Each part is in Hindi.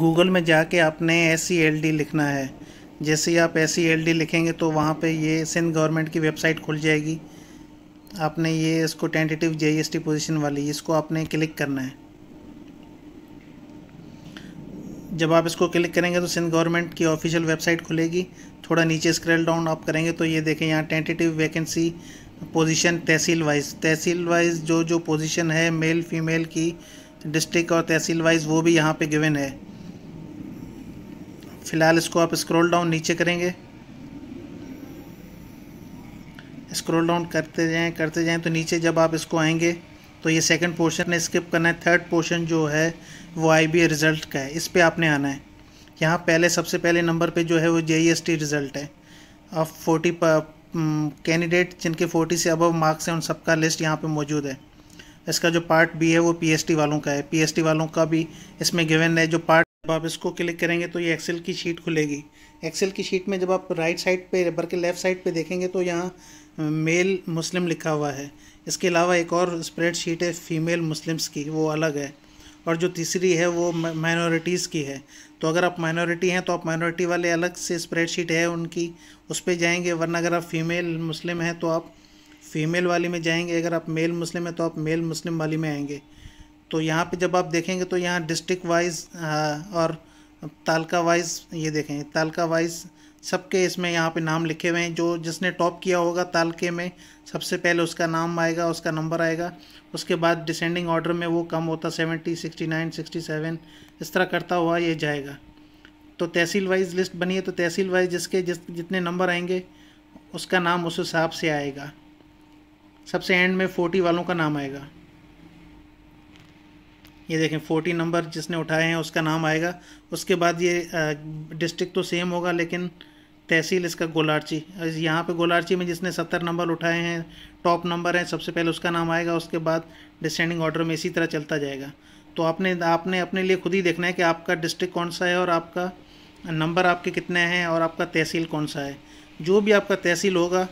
गूगल में जाके आपने एस लिखना है जैसे ही आप एस लिखेंगे तो वहाँ पे ये सिंध गवर्नमेंट की वेबसाइट खुल जाएगी आपने ये इसको टेंटेटिव टी पोजीशन वाली इसको आपने क्लिक करना है जब आप इसको क्लिक करेंगे तो सिंध गवर्नमेंट की ऑफिशियल वेबसाइट खुलेगी थोड़ा नीचे स्क्रेल डाउन आप करेंगे तो ये देखें यहाँ टेंटेटिव वैकेंसी पोजीशन तहसील वाइज तहसील वाइज जो जो पोजीशन है मेल फीमेल की डिस्ट्रिक्ट और तहसील वाइज वो भी यहाँ पे गिवन है फ़िलहाल इसको आप स्क्रॉल डाउन नीचे करेंगे स्क्रॉल डाउन करते जाएं करते जाएं तो नीचे जब आप इसको आएंगे तो ये सेकंड पोर्शन ने स्किप करना है थर्ड पोर्शन जो है वो आई बी रिज़ल्ट का है इस पर आपने आना है यहाँ पहले सबसे पहले नंबर पे जो है वो जे एस टी रिज़ल्ट है अब फोर्टी कैंडिडेट जिनके फोर्टी से अबव मार्क्स हैं उन सबका लिस्ट यहाँ पर मौजूद है इसका जो पार्ट बी है वो पी वालों का है पी वालों का भी इसमें गिवन है जो पार्ट आप इसको क्लिक करेंगे तो ये एक्सेल की शीट खुलेगी एक्सेल की शीट में जब आप राइट साइड पे बल्कि लेफ़्ट साइड पे देखेंगे तो यहाँ मेल मुस्लिम लिखा हुआ है इसके अलावा एक और स्प्रेड शीट है फ़ीमेल मुस्लिम्स की वो अलग है और जो तीसरी है वो माइनॉरिटीज़ की है तो अगर आप माइनॉरिटी हैं तो आप माइनॉरिटी वाले अलग से स्प्रेडशीट है उनकी उस पर जाएंगे वरना अगर आप फीमेल मुस्लिम हैं तो आप फीमेल वाली में जाएंगे अगर आप मेल मुस्लिम हैं तो आप मेल मुस्लिम वाली में आएंगे तो यहाँ पे जब आप देखेंगे तो यहाँ डिस्ट्रिक्ट वाइज और तालका वाइज ये देखें तालका वाइज सबके इसमें यहाँ पे नाम लिखे हुए हैं जो जिसने टॉप किया होगा तालके में सबसे पहले उसका नाम आएगा उसका नंबर आएगा उसके बाद डिसेंडिंग ऑर्डर में वो कम होता seventy sixty nine sixty seven इस तरह करता हुआ ये जाएगा तो तहसील वाइज लिस्ट बनी है तो तहसील वाइज जिसके जिस जितने नंबर आएंगे उसका नाम उस हिसाब से आएगा सबसे एंड में फोर्टी वालों का नाम आएगा ये देखें फोर्टी नंबर जिसने उठाए हैं उसका नाम आएगा उसके बाद ये डिस्ट्रिक्ट तो सेम होगा लेकिन तहसील इसका गोलारची यहाँ पे गोलारची में जिसने सत्तर नंबर उठाए हैं टॉप नंबर हैं सबसे पहले उसका नाम आएगा उसके बाद डिसेंडिंग ऑर्डर में इसी तरह चलता जाएगा तो आपने आपने अपने लिए खुद ही देखना है कि आपका डिस्ट्रिक्ट कौन सा है और आपका नंबर आपके कितने हैं और आपका तहसील कौन सा है जो भी आपका तहसील होगा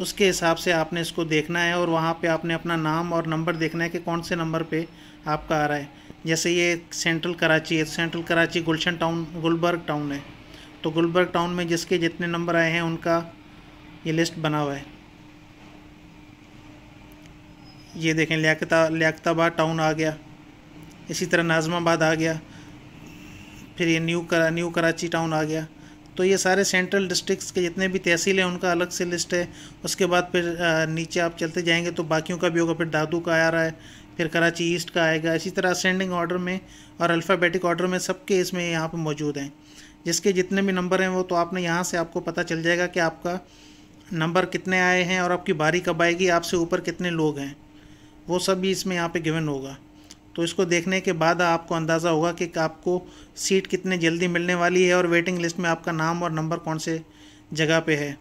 उसके हिसाब से आपने इसको देखना है और वहाँ पे आपने अपना नाम और नंबर देखना है कि कौन से नंबर पे आपका आ रहा है जैसे ये सेंट्रल कराची है central Karachi Gulshan town Gulberg town है तो गुलबर्ग टाउन में जिसके जितने नंबर आए हैं उनका ये लिस्ट बना हुआ है ये देखें लियाता लियाताबाद टाउन आ गया इसी तरह नाजमाबाद आ गया फिर ये न्यू करा न्यू कराची टाउन आ गया तो ये सारे सेंट्रल डिस्ट्रिक्स के जितने भी तहसील हैं उनका अलग से लिस्ट है उसके बाद फिर नीचे आप चलते जाएंगे तो बाकियों का भी होगा फिर दादू का आ रहा है फिर कराची ईस्ट का आएगा इसी तरह असेंडिंग ऑर्डर में और अल्फ़ाबेटिक ऑर्डर में सबके इसमें यहाँ पर मौजूद हैं जिसके जितने भी नंबर हैं वो तो आपने यहाँ से आपको पता चल जाएगा कि आपका नंबर कितने आए हैं और आपकी बारी कब आएगी आपसे ऊपर कितने लोग हैं वो सब भी इसमें यहाँ पे गिवन होगा तो इसको देखने के बाद आपको अंदाज़ा होगा कि आपको सीट कितने जल्दी मिलने वाली है और वेटिंग लिस्ट में आपका नाम और नंबर कौन से जगह पे है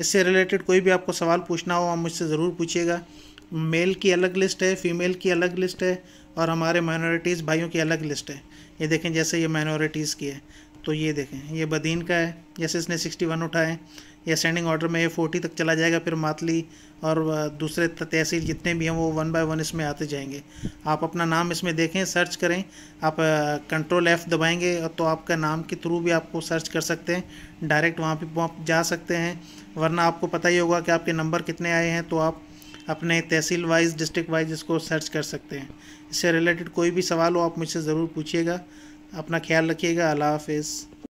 इससे रिलेटेड कोई भी आपको सवाल पूछना हो आप मुझसे ज़रूर पूछिएगा मेल की अलग लिस्ट है फीमेल की अलग लिस्ट है और हमारे माइनॉरिटीज़ भाइयों की अलग लिस्ट है ये देखें जैसे ये माइनॉरिटीज़ की है तो ये देखें ये बदीन का है जैसे इसने 61 उठाए या सेंडिंग ऑर्डर में ये 40 तक चला जाएगा फिर मातली और दूसरे तहसील जितने भी हैं वो वन बाय वन इसमें आते जाएंगे आप अपना नाम इसमें देखें सर्च करें आप कंट्रोल एफ़ दबाएंगे तो आपका नाम के थ्रू भी आपको सर्च कर सकते हैं डायरेक्ट वहाँ पर जा सकते हैं वरना आपको पता ही होगा कि आपके नंबर कितने आए हैं तो आप अपने तहसील वाइज डिस्ट्रिक्ट वाइज इसको सर्च कर सकते हैं इससे रिलेटेड कोई भी सवाल हो आप मुझसे ज़रूर पूछिएगा अपना ख्याल रखिएगा अल्लाह हाफिज़